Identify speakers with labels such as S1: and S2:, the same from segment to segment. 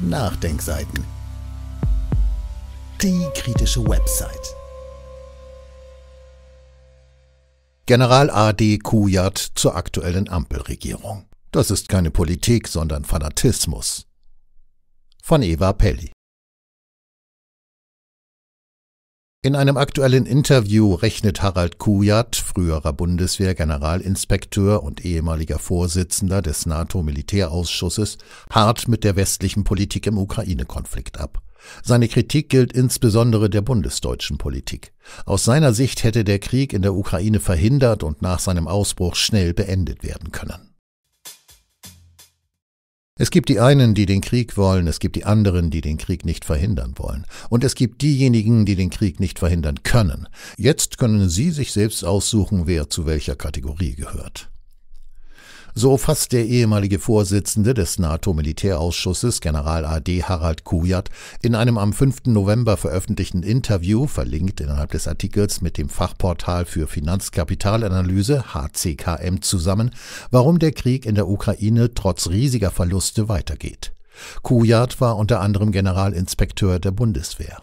S1: Nachdenkseiten. Die kritische Website. General A.D. Kujat zur aktuellen Ampelregierung. Das ist keine Politik, sondern Fanatismus. Von Eva Pelli. In einem aktuellen Interview rechnet Harald Kujat, früherer Bundeswehr-Generalinspekteur und ehemaliger Vorsitzender des NATO-Militärausschusses, hart mit der westlichen Politik im Ukraine-Konflikt ab. Seine Kritik gilt insbesondere der bundesdeutschen Politik. Aus seiner Sicht hätte der Krieg in der Ukraine verhindert und nach seinem Ausbruch schnell beendet werden können. Es gibt die einen, die den Krieg wollen, es gibt die anderen, die den Krieg nicht verhindern wollen. Und es gibt diejenigen, die den Krieg nicht verhindern können. Jetzt können Sie sich selbst aussuchen, wer zu welcher Kategorie gehört. So fasst der ehemalige Vorsitzende des NATO-Militärausschusses, General AD Harald Kujat, in einem am 5. November veröffentlichten Interview, verlinkt innerhalb des Artikels mit dem Fachportal für Finanzkapitalanalyse HCKM zusammen, warum der Krieg in der Ukraine trotz riesiger Verluste weitergeht. Kujat war unter anderem Generalinspekteur der Bundeswehr.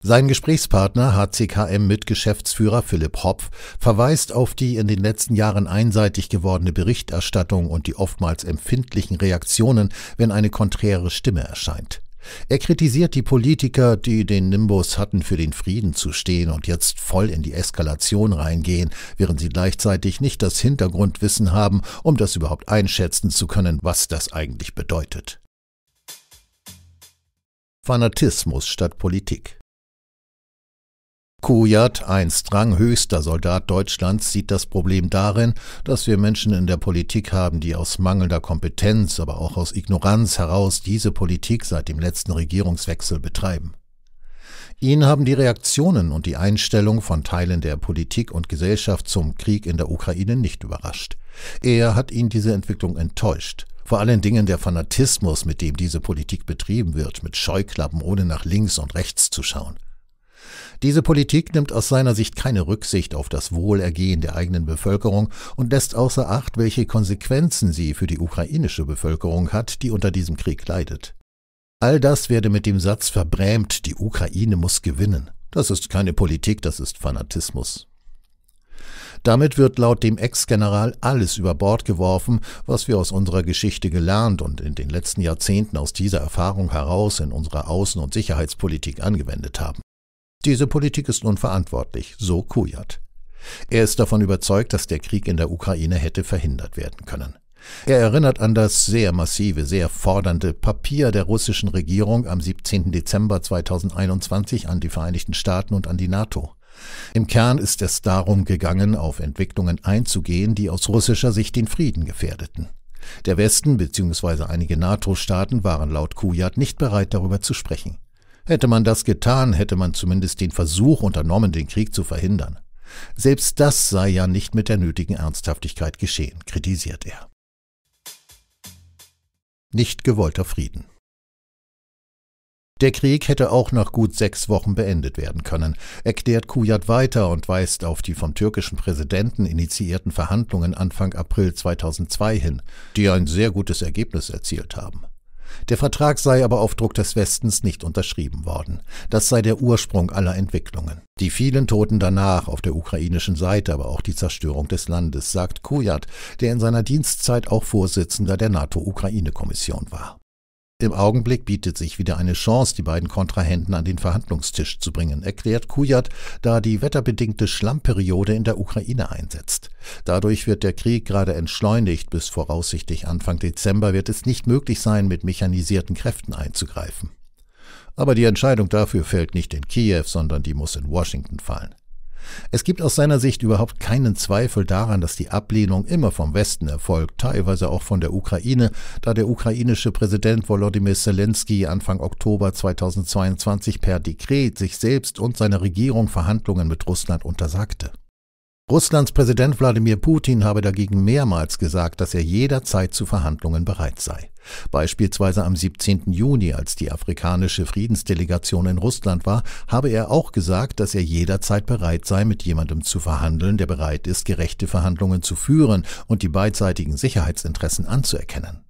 S1: Sein Gesprächspartner HCKM-Mitgeschäftsführer Philipp Hopf verweist auf die in den letzten Jahren einseitig gewordene Berichterstattung und die oftmals empfindlichen Reaktionen, wenn eine konträre Stimme erscheint. Er kritisiert die Politiker, die den Nimbus hatten, für den Frieden zu stehen und jetzt voll in die Eskalation reingehen, während sie gleichzeitig nicht das Hintergrundwissen haben, um das überhaupt einschätzen zu können, was das eigentlich bedeutet. Fanatismus statt Politik Kujat, einst ranghöchster Soldat Deutschlands, sieht das Problem darin, dass wir Menschen in der Politik haben, die aus mangelnder Kompetenz, aber auch aus Ignoranz heraus diese Politik seit dem letzten Regierungswechsel betreiben. Ihn haben die Reaktionen und die Einstellung von Teilen der Politik und Gesellschaft zum Krieg in der Ukraine nicht überrascht. Er hat ihn diese Entwicklung enttäuscht. Vor allen Dingen der Fanatismus, mit dem diese Politik betrieben wird, mit Scheuklappen, ohne nach links und rechts zu schauen. Diese Politik nimmt aus seiner Sicht keine Rücksicht auf das Wohlergehen der eigenen Bevölkerung und lässt außer Acht, welche Konsequenzen sie für die ukrainische Bevölkerung hat, die unter diesem Krieg leidet. All das werde mit dem Satz verbrämt, die Ukraine muss gewinnen. Das ist keine Politik, das ist Fanatismus. Damit wird laut dem Ex-General alles über Bord geworfen, was wir aus unserer Geschichte gelernt und in den letzten Jahrzehnten aus dieser Erfahrung heraus in unserer Außen- und Sicherheitspolitik angewendet haben. Diese Politik ist unverantwortlich, so Kujat. Er ist davon überzeugt, dass der Krieg in der Ukraine hätte verhindert werden können. Er erinnert an das sehr massive, sehr fordernde Papier der russischen Regierung am 17. Dezember 2021 an die Vereinigten Staaten und an die NATO. Im Kern ist es darum gegangen, auf Entwicklungen einzugehen, die aus russischer Sicht den Frieden gefährdeten. Der Westen bzw. einige NATO-Staaten waren laut Kujat nicht bereit, darüber zu sprechen. Hätte man das getan, hätte man zumindest den Versuch unternommen, den Krieg zu verhindern. Selbst das sei ja nicht mit der nötigen Ernsthaftigkeit geschehen, kritisiert er. Nicht gewollter Frieden. Der Krieg hätte auch nach gut sechs Wochen beendet werden können, erklärt Kujat weiter und weist auf die vom türkischen Präsidenten initiierten Verhandlungen Anfang April 2002 hin, die ein sehr gutes Ergebnis erzielt haben. Der Vertrag sei aber auf Druck des Westens nicht unterschrieben worden. Das sei der Ursprung aller Entwicklungen. Die vielen Toten danach auf der ukrainischen Seite, aber auch die Zerstörung des Landes, sagt Kujat, der in seiner Dienstzeit auch Vorsitzender der NATO-Ukraine-Kommission war. Im Augenblick bietet sich wieder eine Chance, die beiden Kontrahenten an den Verhandlungstisch zu bringen, erklärt Kujat, da die wetterbedingte Schlammperiode in der Ukraine einsetzt. Dadurch wird der Krieg gerade entschleunigt, bis voraussichtlich Anfang Dezember wird es nicht möglich sein, mit mechanisierten Kräften einzugreifen. Aber die Entscheidung dafür fällt nicht in Kiew, sondern die muss in Washington fallen. Es gibt aus seiner Sicht überhaupt keinen Zweifel daran, dass die Ablehnung immer vom Westen erfolgt, teilweise auch von der Ukraine, da der ukrainische Präsident Volodymyr Zelensky Anfang Oktober 2022 per Dekret sich selbst und seiner Regierung Verhandlungen mit Russland untersagte. Russlands Präsident Wladimir Putin habe dagegen mehrmals gesagt, dass er jederzeit zu Verhandlungen bereit sei. Beispielsweise am 17. Juni, als die afrikanische Friedensdelegation in Russland war, habe er auch gesagt, dass er jederzeit bereit sei, mit jemandem zu verhandeln, der bereit ist, gerechte Verhandlungen zu führen und die beidseitigen Sicherheitsinteressen anzuerkennen.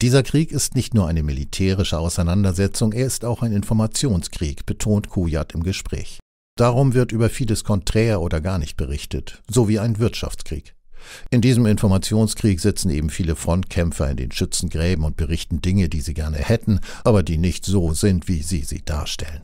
S1: Dieser Krieg ist nicht nur eine militärische Auseinandersetzung, er ist auch ein Informationskrieg, betont Kujat im Gespräch. Darum wird über vieles konträr oder gar nicht berichtet, so wie ein Wirtschaftskrieg. In diesem Informationskrieg sitzen eben viele Frontkämpfer in den Schützengräben und berichten Dinge, die sie gerne hätten, aber die nicht so sind, wie sie sie darstellen.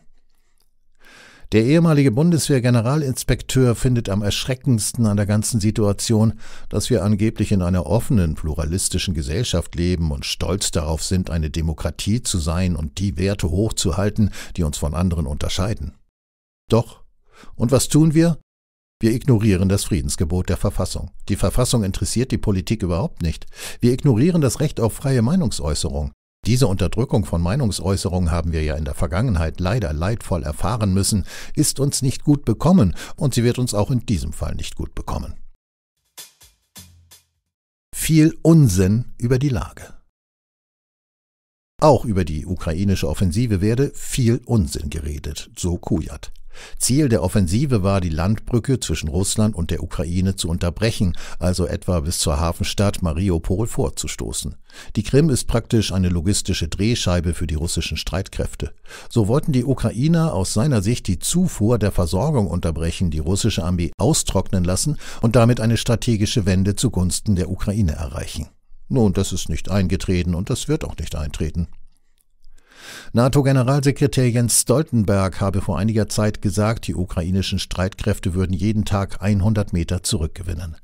S1: Der ehemalige Bundeswehr-Generalinspekteur findet am erschreckendsten an der ganzen Situation, dass wir angeblich in einer offenen, pluralistischen Gesellschaft leben und stolz darauf sind, eine Demokratie zu sein und die Werte hochzuhalten, die uns von anderen unterscheiden. Doch. Und was tun wir? Wir ignorieren das Friedensgebot der Verfassung. Die Verfassung interessiert die Politik überhaupt nicht. Wir ignorieren das Recht auf freie Meinungsäußerung. Diese Unterdrückung von Meinungsäußerung haben wir ja in der Vergangenheit leider leidvoll erfahren müssen, ist uns nicht gut bekommen und sie wird uns auch in diesem Fall nicht gut bekommen. Viel Unsinn über die Lage. Auch über die ukrainische Offensive werde viel Unsinn geredet, so Kujat. Ziel der Offensive war, die Landbrücke zwischen Russland und der Ukraine zu unterbrechen, also etwa bis zur Hafenstadt Mariupol vorzustoßen. Die Krim ist praktisch eine logistische Drehscheibe für die russischen Streitkräfte. So wollten die Ukrainer aus seiner Sicht die Zufuhr der Versorgung unterbrechen, die russische Armee austrocknen lassen und damit eine strategische Wende zugunsten der Ukraine erreichen. Nun, das ist nicht eingetreten und das wird auch nicht eintreten. NATO-Generalsekretär Jens Stoltenberg habe vor einiger Zeit gesagt, die ukrainischen Streitkräfte würden jeden Tag 100 Meter zurückgewinnen.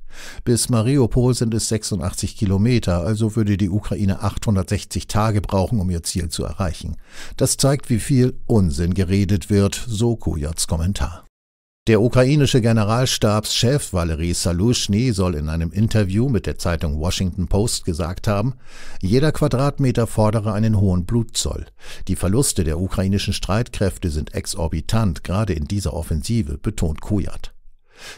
S1: Bis Mariupol sind es 86 Kilometer, also würde die Ukraine 860 Tage brauchen, um ihr Ziel zu erreichen. Das zeigt, wie viel Unsinn geredet wird, so Kujats Kommentar. Der ukrainische Generalstabschef Valery Salushny soll in einem Interview mit der Zeitung Washington Post gesagt haben, jeder Quadratmeter fordere einen hohen Blutzoll. Die Verluste der ukrainischen Streitkräfte sind exorbitant, gerade in dieser Offensive, betont Kujat.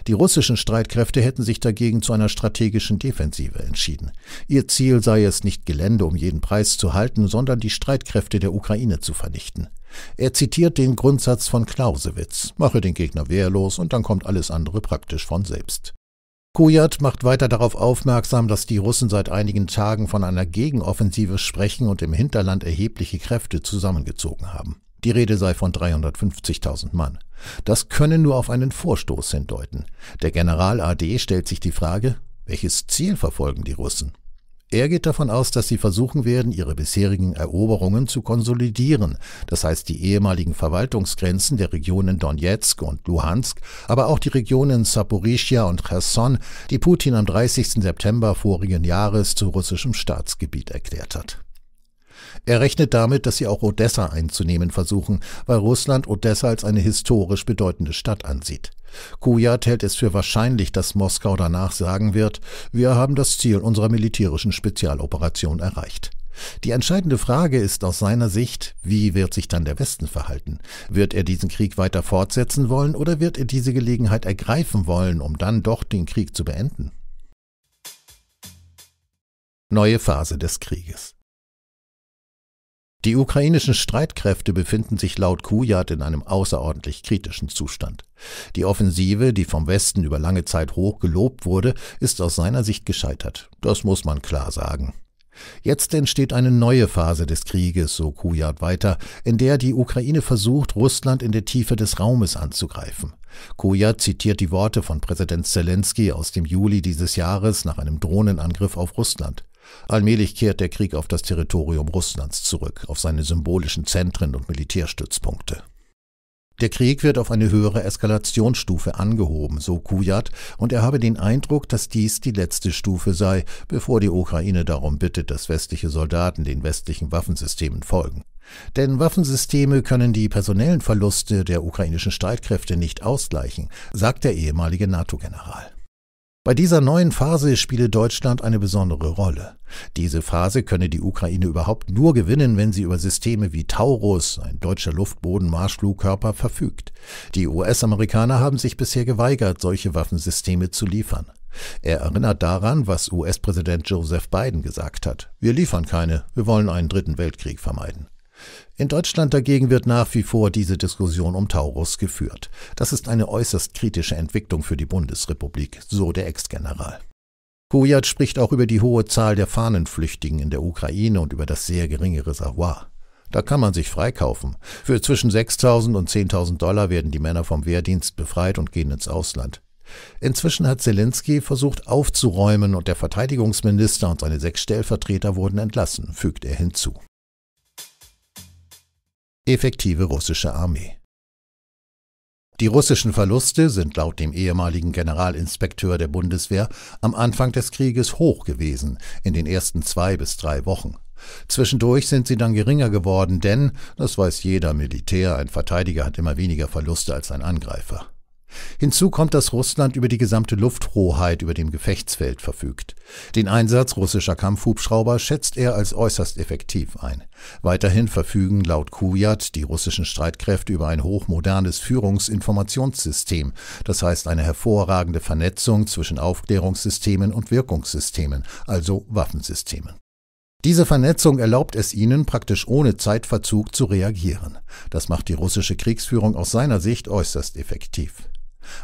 S1: Die russischen Streitkräfte hätten sich dagegen zu einer strategischen Defensive entschieden. Ihr Ziel sei es nicht Gelände um jeden Preis zu halten, sondern die Streitkräfte der Ukraine zu vernichten. Er zitiert den Grundsatz von Clausewitz, mache den Gegner wehrlos und dann kommt alles andere praktisch von selbst. Kujat macht weiter darauf aufmerksam, dass die Russen seit einigen Tagen von einer Gegenoffensive sprechen und im Hinterland erhebliche Kräfte zusammengezogen haben. Die Rede sei von 350.000 Mann. Das könne nur auf einen Vorstoß hindeuten. Der General AD stellt sich die Frage, welches Ziel verfolgen die Russen? Er geht davon aus, dass sie versuchen werden, ihre bisherigen Eroberungen zu konsolidieren, das heißt die ehemaligen Verwaltungsgrenzen der Regionen Donetsk und Luhansk, aber auch die Regionen Saporischia und Cherson, die Putin am 30. September vorigen Jahres zu russischem Staatsgebiet erklärt hat. Er rechnet damit, dass sie auch Odessa einzunehmen versuchen, weil Russland Odessa als eine historisch bedeutende Stadt ansieht. Kujat hält es für wahrscheinlich, dass Moskau danach sagen wird, wir haben das Ziel unserer militärischen Spezialoperation erreicht. Die entscheidende Frage ist aus seiner Sicht, wie wird sich dann der Westen verhalten? Wird er diesen Krieg weiter fortsetzen wollen oder wird er diese Gelegenheit ergreifen wollen, um dann doch den Krieg zu beenden? Neue Phase des Krieges. Die ukrainischen Streitkräfte befinden sich laut Kujat in einem außerordentlich kritischen Zustand. Die Offensive, die vom Westen über lange Zeit hoch gelobt wurde, ist aus seiner Sicht gescheitert. Das muss man klar sagen. Jetzt entsteht eine neue Phase des Krieges, so Kujat weiter, in der die Ukraine versucht, Russland in der Tiefe des Raumes anzugreifen. Kujat zitiert die Worte von Präsident Zelensky aus dem Juli dieses Jahres nach einem Drohnenangriff auf Russland. Allmählich kehrt der Krieg auf das Territorium Russlands zurück, auf seine symbolischen Zentren und Militärstützpunkte. Der Krieg wird auf eine höhere Eskalationsstufe angehoben, so Kujat, und er habe den Eindruck, dass dies die letzte Stufe sei, bevor die Ukraine darum bittet, dass westliche Soldaten den westlichen Waffensystemen folgen. Denn Waffensysteme können die personellen Verluste der ukrainischen Streitkräfte nicht ausgleichen, sagt der ehemalige NATO-General. Bei dieser neuen Phase spiele Deutschland eine besondere Rolle. Diese Phase könne die Ukraine überhaupt nur gewinnen, wenn sie über Systeme wie Taurus, ein deutscher Luftboden-Marschflugkörper, verfügt. Die US-Amerikaner haben sich bisher geweigert, solche Waffensysteme zu liefern. Er erinnert daran, was US-Präsident Joseph Biden gesagt hat. Wir liefern keine, wir wollen einen dritten Weltkrieg vermeiden. In Deutschland dagegen wird nach wie vor diese Diskussion um Taurus geführt. Das ist eine äußerst kritische Entwicklung für die Bundesrepublik, so der Ex-General. Kujat spricht auch über die hohe Zahl der Fahnenflüchtigen in der Ukraine und über das sehr geringe Reservoir. Da kann man sich freikaufen. Für zwischen 6.000 und 10.000 Dollar werden die Männer vom Wehrdienst befreit und gehen ins Ausland. Inzwischen hat Zelensky versucht aufzuräumen und der Verteidigungsminister und seine sechs Stellvertreter wurden entlassen, fügt er hinzu effektive russische Armee. Die russischen Verluste sind laut dem ehemaligen Generalinspekteur der Bundeswehr am Anfang des Krieges hoch gewesen, in den ersten zwei bis drei Wochen. Zwischendurch sind sie dann geringer geworden, denn, das weiß jeder Militär, ein Verteidiger hat immer weniger Verluste als ein Angreifer. Hinzu kommt, dass Russland über die gesamte Lufthoheit über dem Gefechtsfeld verfügt. Den Einsatz russischer Kampfhubschrauber schätzt er als äußerst effektiv ein. Weiterhin verfügen laut Kujat die russischen Streitkräfte über ein hochmodernes Führungsinformationssystem, das heißt eine hervorragende Vernetzung zwischen Aufklärungssystemen und Wirkungssystemen, also Waffensystemen. Diese Vernetzung erlaubt es ihnen, praktisch ohne Zeitverzug zu reagieren. Das macht die russische Kriegsführung aus seiner Sicht äußerst effektiv.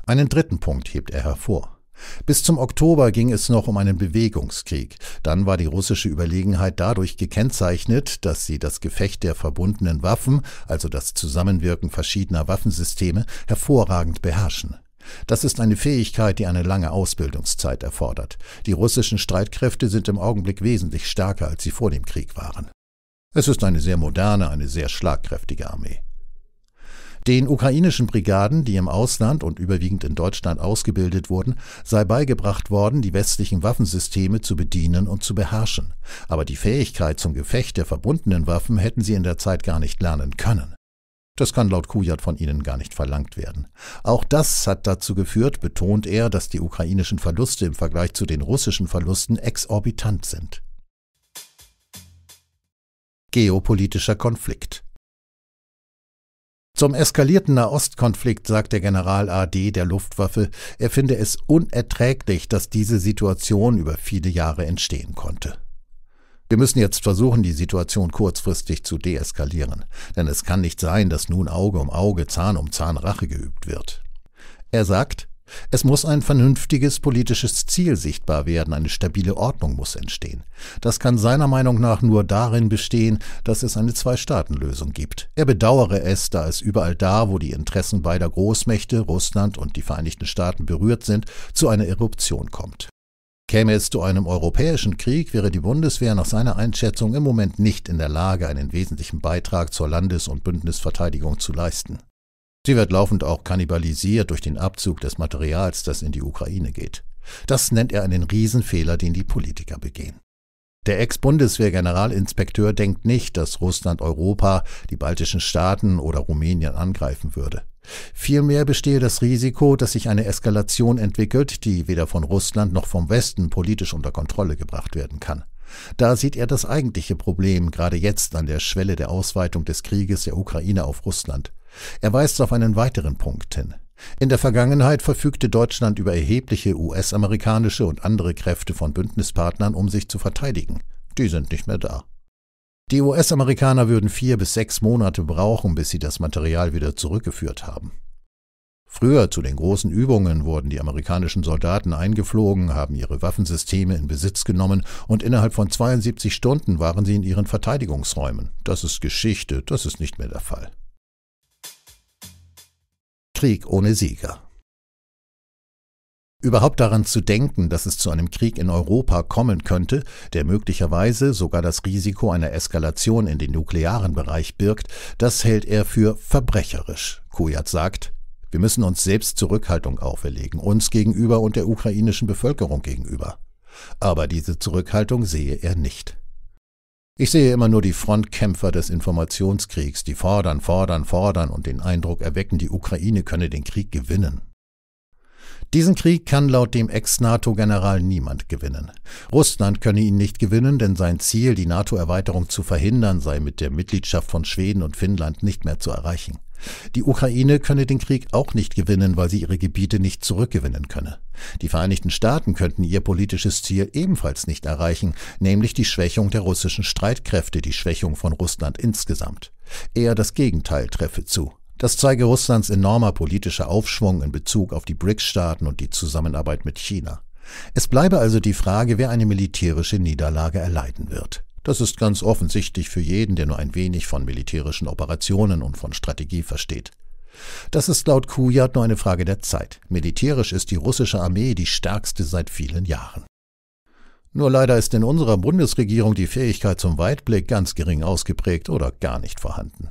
S1: Einen dritten Punkt hebt er hervor. Bis zum Oktober ging es noch um einen Bewegungskrieg. Dann war die russische Überlegenheit dadurch gekennzeichnet, dass sie das Gefecht der verbundenen Waffen, also das Zusammenwirken verschiedener Waffensysteme, hervorragend beherrschen. Das ist eine Fähigkeit, die eine lange Ausbildungszeit erfordert. Die russischen Streitkräfte sind im Augenblick wesentlich stärker, als sie vor dem Krieg waren. Es ist eine sehr moderne, eine sehr schlagkräftige Armee. Den ukrainischen Brigaden, die im Ausland und überwiegend in Deutschland ausgebildet wurden, sei beigebracht worden, die westlichen Waffensysteme zu bedienen und zu beherrschen. Aber die Fähigkeit zum Gefecht der verbundenen Waffen hätten sie in der Zeit gar nicht lernen können. Das kann laut Kujat von ihnen gar nicht verlangt werden. Auch das hat dazu geführt, betont er, dass die ukrainischen Verluste im Vergleich zu den russischen Verlusten exorbitant sind. Geopolitischer Konflikt zum eskalierten Nahostkonflikt sagt der General AD der Luftwaffe, er finde es unerträglich, dass diese Situation über viele Jahre entstehen konnte. Wir müssen jetzt versuchen, die Situation kurzfristig zu deeskalieren, denn es kann nicht sein, dass nun Auge um Auge, Zahn um Zahn Rache geübt wird. Er sagt, es muss ein vernünftiges politisches Ziel sichtbar werden, eine stabile Ordnung muss entstehen. Das kann seiner Meinung nach nur darin bestehen, dass es eine Zwei-Staaten-Lösung gibt. Er bedauere es, da es überall da, wo die Interessen beider Großmächte, Russland und die Vereinigten Staaten berührt sind, zu einer Eruption kommt. Käme es zu einem europäischen Krieg, wäre die Bundeswehr nach seiner Einschätzung im Moment nicht in der Lage, einen wesentlichen Beitrag zur Landes- und Bündnisverteidigung zu leisten. Sie wird laufend auch kannibalisiert durch den Abzug des Materials, das in die Ukraine geht. Das nennt er einen Riesenfehler, den die Politiker begehen. Der Ex-Bundeswehr-Generalinspekteur denkt nicht, dass Russland Europa, die baltischen Staaten oder Rumänien angreifen würde. Vielmehr bestehe das Risiko, dass sich eine Eskalation entwickelt, die weder von Russland noch vom Westen politisch unter Kontrolle gebracht werden kann. Da sieht er das eigentliche Problem gerade jetzt an der Schwelle der Ausweitung des Krieges der Ukraine auf Russland. Er weist auf einen weiteren Punkt hin. In der Vergangenheit verfügte Deutschland über erhebliche US-amerikanische und andere Kräfte von Bündnispartnern, um sich zu verteidigen. Die sind nicht mehr da. Die US-Amerikaner würden vier bis sechs Monate brauchen, bis sie das Material wieder zurückgeführt haben. Früher zu den großen Übungen wurden die amerikanischen Soldaten eingeflogen, haben ihre Waffensysteme in Besitz genommen und innerhalb von 72 Stunden waren sie in ihren Verteidigungsräumen. Das ist Geschichte, das ist nicht mehr der Fall. Krieg ohne Sieger. Überhaupt daran zu denken, dass es zu einem Krieg in Europa kommen könnte, der möglicherweise sogar das Risiko einer Eskalation in den nuklearen Bereich birgt, das hält er für verbrecherisch. Kujat sagt, wir müssen uns selbst Zurückhaltung auferlegen, uns gegenüber und der ukrainischen Bevölkerung gegenüber. Aber diese Zurückhaltung sehe er nicht. Ich sehe immer nur die Frontkämpfer des Informationskriegs, die fordern, fordern, fordern und den Eindruck erwecken, die Ukraine könne den Krieg gewinnen. Diesen Krieg kann laut dem Ex-NATO-General niemand gewinnen. Russland könne ihn nicht gewinnen, denn sein Ziel, die NATO-Erweiterung zu verhindern, sei mit der Mitgliedschaft von Schweden und Finnland nicht mehr zu erreichen. Die Ukraine könne den Krieg auch nicht gewinnen, weil sie ihre Gebiete nicht zurückgewinnen könne. Die Vereinigten Staaten könnten ihr politisches Ziel ebenfalls nicht erreichen, nämlich die Schwächung der russischen Streitkräfte, die Schwächung von Russland insgesamt. Eher das Gegenteil treffe zu. Das zeige Russlands enormer politischer Aufschwung in Bezug auf die BRICS-Staaten und die Zusammenarbeit mit China. Es bleibe also die Frage, wer eine militärische Niederlage erleiden wird. Das ist ganz offensichtlich für jeden, der nur ein wenig von militärischen Operationen und von Strategie versteht. Das ist laut Kujat nur eine Frage der Zeit. Militärisch ist die russische Armee die stärkste seit vielen Jahren. Nur leider ist in unserer Bundesregierung die Fähigkeit zum Weitblick ganz gering ausgeprägt oder gar nicht vorhanden.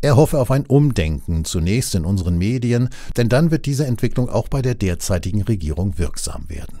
S1: Er hoffe auf ein Umdenken zunächst in unseren Medien, denn dann wird diese Entwicklung auch bei der derzeitigen Regierung wirksam werden.